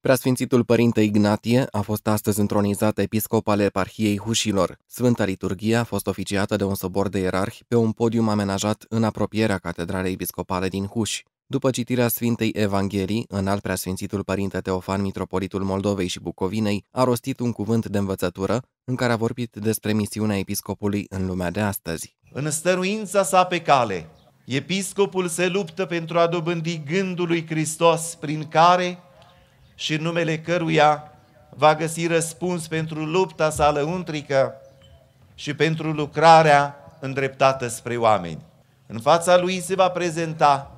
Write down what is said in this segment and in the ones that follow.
Preasfințitul Părinte Ignatie a fost astăzi întronizat episcop al eparhiei Hușilor. Sfânta liturghie a fost oficiată de un sobor de ierarhi pe un podium amenajat în apropierea Catedralei Episcopale din Huși. După citirea Sfintei Evanghelii, în al preasfințitul Părinte Teofan, Mitropolitul Moldovei și Bucovinei, a rostit un cuvânt de învățătură în care a vorbit despre misiunea episcopului în lumea de astăzi. În stăruința sa pe cale, episcopul se luptă pentru a dobândi gândul lui Hristos prin care și în numele căruia va găsi răspuns pentru lupta sa lăuntrică și pentru lucrarea îndreptată spre oameni. În fața lui se va prezenta,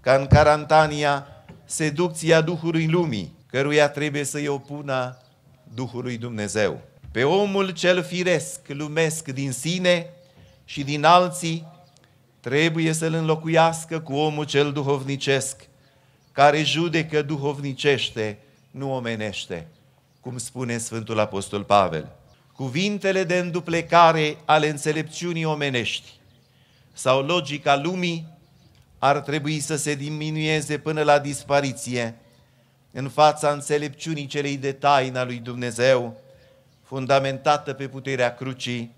ca în Carantania, seducția Duhului Lumii, căruia trebuie să-i opună Duhului Dumnezeu. Pe omul cel firesc, lumesc din sine și din alții, trebuie să-l înlocuiască cu omul cel duhovnicesc, care judecă duhovnicește, nu omenește, cum spune Sfântul Apostol Pavel. Cuvintele de înduplecare ale înțelepciunii omenești sau logica lumii ar trebui să se diminueze până la dispariție în fața înțelepciunii celei de taina lui Dumnezeu, fundamentată pe puterea crucii,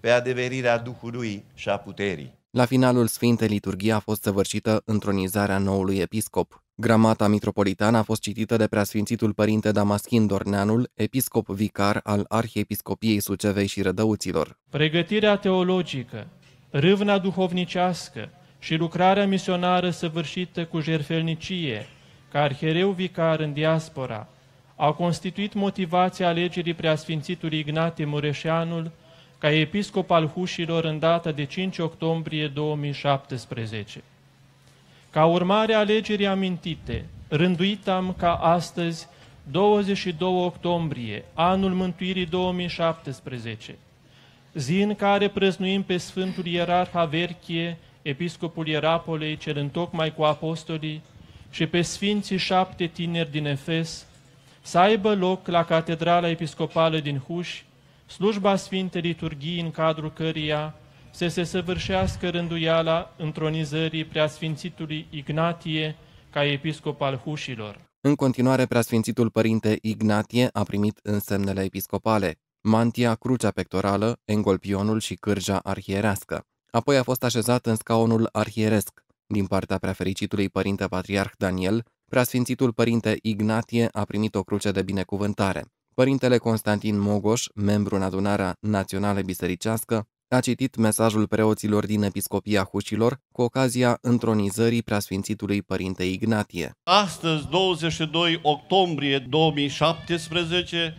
pe adeverirea Duhului și a puterii. La finalul Sfintei Liturghii a fost săvârșită întronizarea noului episcop, Gramata mitropolitană a fost citită de preasfințitul părinte Damaschin Dorneanul, episcop vicar al Arhiepiscopiei Sucevei și Rădăuților. Pregătirea teologică, râvna duhovnicească și lucrarea misionară săvârșită cu jerfelnicie, ca arhereu vicar în diaspora, au constituit motivația alegerii preasfințitului Ignate Mureșeanul ca episcop al Hușilor în data de 5 octombrie 2017. Ca urmare a alegerii amintite, rânduit am ca astăzi, 22 octombrie, anul mântuirii 2017, zi în care prăznuim pe Sfântul Ierarh Averchie, episcopul Ierapolei, cel întocmai cu apostolii, și pe Sfinții șapte tineri din Efes, să aibă loc la Catedrala Episcopală din Huși, slujba sfintei Liturghii în cadrul căreia să se săvârșească rânduiala întronizării preasfințitului Ignatie ca episcop al hușilor. În continuare, preasfințitul părinte Ignatie a primit însemnele episcopale, mantia, crucea pectorală, engolpionul și cârja arhierească. Apoi a fost așezat în scaunul arhieresc. Din partea preafericitului părinte patriarh Daniel, preasfințitul părinte Ignatie a primit o cruce de binecuvântare. Părintele Constantin Mogoș, membru în adunarea națională bisericească, a citit mesajul preoților din Episcopia Hușilor cu ocazia întronizării preasfințitului Părinte Ignatie. Astăzi, 22 octombrie 2017,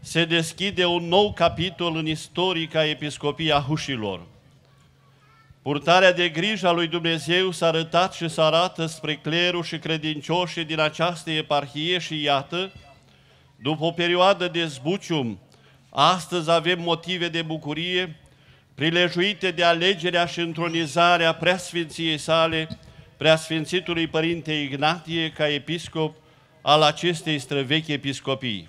se deschide un nou capitol în istorica Episcopia Hușilor. Purtarea de grijă a lui Dumnezeu s-a arătat și s-a arată spre clerul și credincioșii din această eparhie și iată, după o perioadă de zbucium, astăzi avem motive de bucurie prilejuite de alegerea și întronizarea preasfinției sale, preasfințitului Părinte Ignatie ca episcop al acestei străvechi episcopii.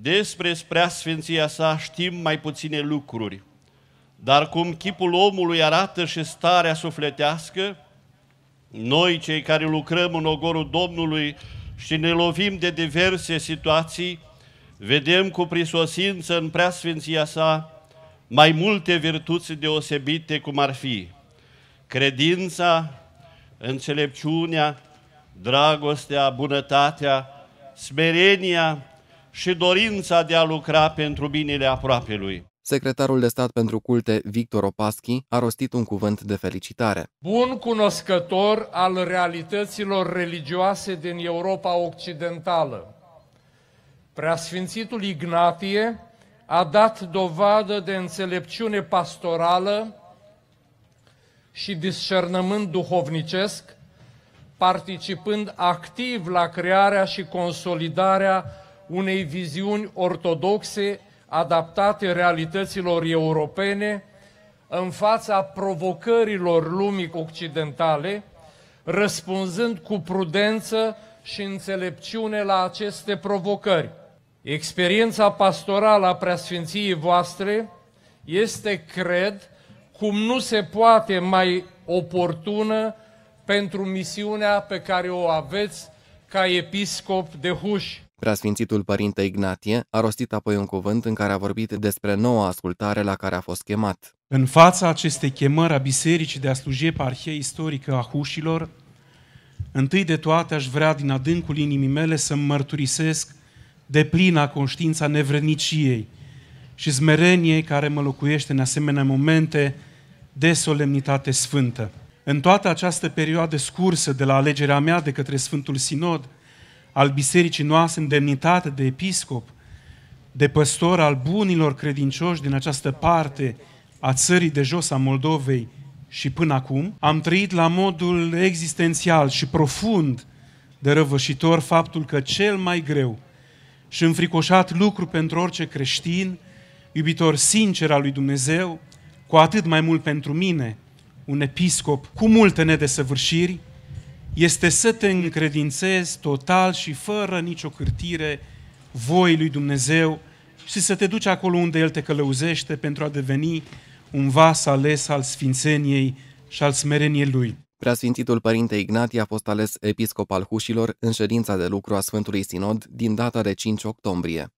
Despre preasfinția sa știm mai puține lucruri, dar cum chipul omului arată și starea sufletească, noi cei care lucrăm în ogorul Domnului și ne lovim de diverse situații, vedem cu prisosință în preasfinția sa mai multe virtuți deosebite, cum ar fi credința, înțelepciunea, dragostea, bunătatea, smerenia și dorința de a lucra pentru binele aproapelui. Secretarul de stat pentru culte, Victor Opaschi, a rostit un cuvânt de felicitare. Bun cunoscător al realităților religioase din Europa Occidentală, Preasfințitul Ignatie a dat dovadă de înțelepciune pastorală și discernământ duhovnicesc, participând activ la crearea și consolidarea unei viziuni ortodoxe adaptate realităților europene în fața provocărilor lumii occidentale, răspunzând cu prudență și înțelepciune la aceste provocări. Experiența pastorală a preasfinției voastre este, cred, cum nu se poate mai oportună pentru misiunea pe care o aveți ca episcop de Huș. Preasfințitul Părinte Ignatie a rostit apoi un cuvânt în care a vorbit despre noua ascultare la care a fost chemat. În fața acestei chemări a bisericii de a sluji parhie istorică a hușilor, întâi de toate aș vrea din adâncul inimii mele să mărturisesc de a conștiința nevrăniciei și smereniei care mă locuiește în asemenea momente de solemnitate sfântă. În toată această perioadă scursă de la alegerea mea de către Sfântul Sinod, al bisericii noastre în demnitate de episcop, de păstor al bunilor credincioși din această parte a țării de jos a Moldovei și până acum, am trăit la modul existențial și profund de răvășitor faptul că cel mai greu și înfricoșat lucru pentru orice creștin, iubitor sincer al lui Dumnezeu, cu atât mai mult pentru mine, un episcop cu multe nedesăvârșiri, este să te încredințezi total și fără nicio cârtire voi lui Dumnezeu și să te duci acolo unde El te călăuzește pentru a deveni un vas ales al sfințeniei și al smereniei Lui. Preasfințitul Părinte Ignatie a fost ales episcop al Hușilor în ședința de lucru a Sfântului Sinod din data de 5 octombrie.